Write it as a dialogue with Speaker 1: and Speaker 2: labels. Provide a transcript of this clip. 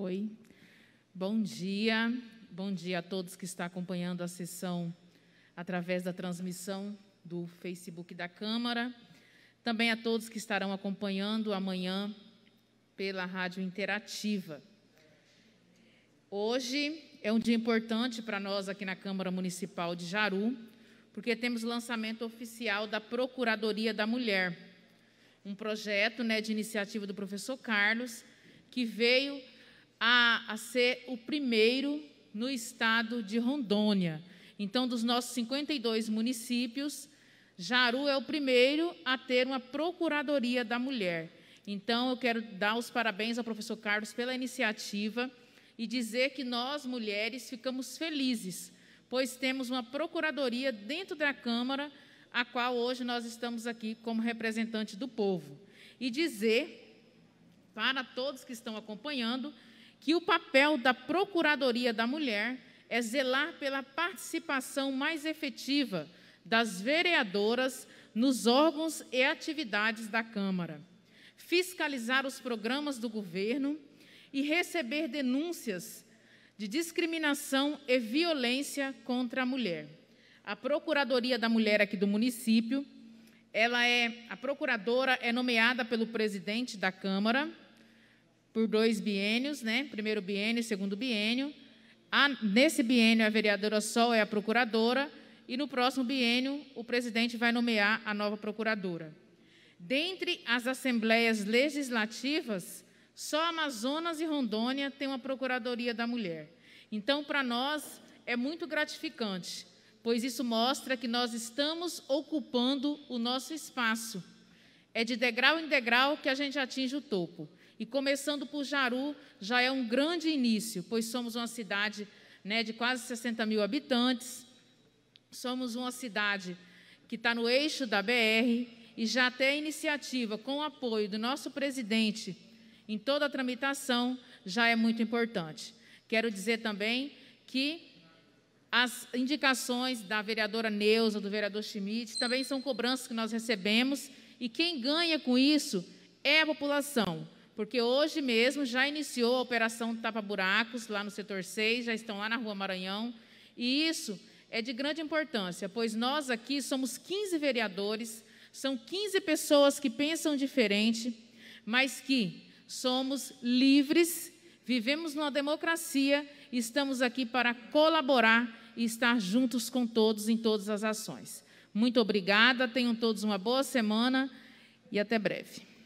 Speaker 1: Oi. Bom dia. Bom dia a todos que estão acompanhando a sessão através da transmissão do Facebook da Câmara. Também a todos que estarão acompanhando amanhã pela Rádio Interativa. Hoje é um dia importante para nós aqui na Câmara Municipal de Jaru, porque temos lançamento oficial da Procuradoria da Mulher, um projeto né, de iniciativa do professor Carlos, que veio a, a ser o primeiro no estado de Rondônia. Então, dos nossos 52 municípios, Jaru é o primeiro a ter uma Procuradoria da Mulher. Então, eu quero dar os parabéns ao professor Carlos pela iniciativa e dizer que nós, mulheres, ficamos felizes, pois temos uma Procuradoria dentro da Câmara, a qual hoje nós estamos aqui como representante do povo. E dizer para todos que estão acompanhando que o papel da Procuradoria da Mulher é zelar pela participação mais efetiva das vereadoras nos órgãos e atividades da Câmara, fiscalizar os programas do governo e receber denúncias de discriminação e violência contra a mulher. A Procuradoria da Mulher aqui do município, ela é a procuradora é nomeada pelo presidente da Câmara por dois biênios, né? primeiro biênio, segundo biênio. A, nesse biênio, a vereadora Sol é a procuradora, e no próximo biênio, o presidente vai nomear a nova procuradora. Dentre as assembleias legislativas, só Amazonas e Rondônia têm uma Procuradoria da Mulher. Então, para nós, é muito gratificante, pois isso mostra que nós estamos ocupando o nosso espaço. É de degrau em degrau que a gente atinge o topo. E começando por Jaru, já é um grande início, pois somos uma cidade né, de quase 60 mil habitantes, somos uma cidade que está no eixo da BR e já até a iniciativa, com o apoio do nosso presidente em toda a tramitação, já é muito importante. Quero dizer também que as indicações da vereadora Neuza, do vereador Schmidt, também são cobranças que nós recebemos, e quem ganha com isso é a população porque hoje mesmo já iniciou a operação tapa-buracos lá no setor 6, já estão lá na Rua Maranhão, e isso é de grande importância, pois nós aqui somos 15 vereadores, são 15 pessoas que pensam diferente, mas que somos livres, vivemos numa democracia e estamos aqui para colaborar e estar juntos com todos em todas as ações. Muito obrigada, tenham todos uma boa semana e até breve.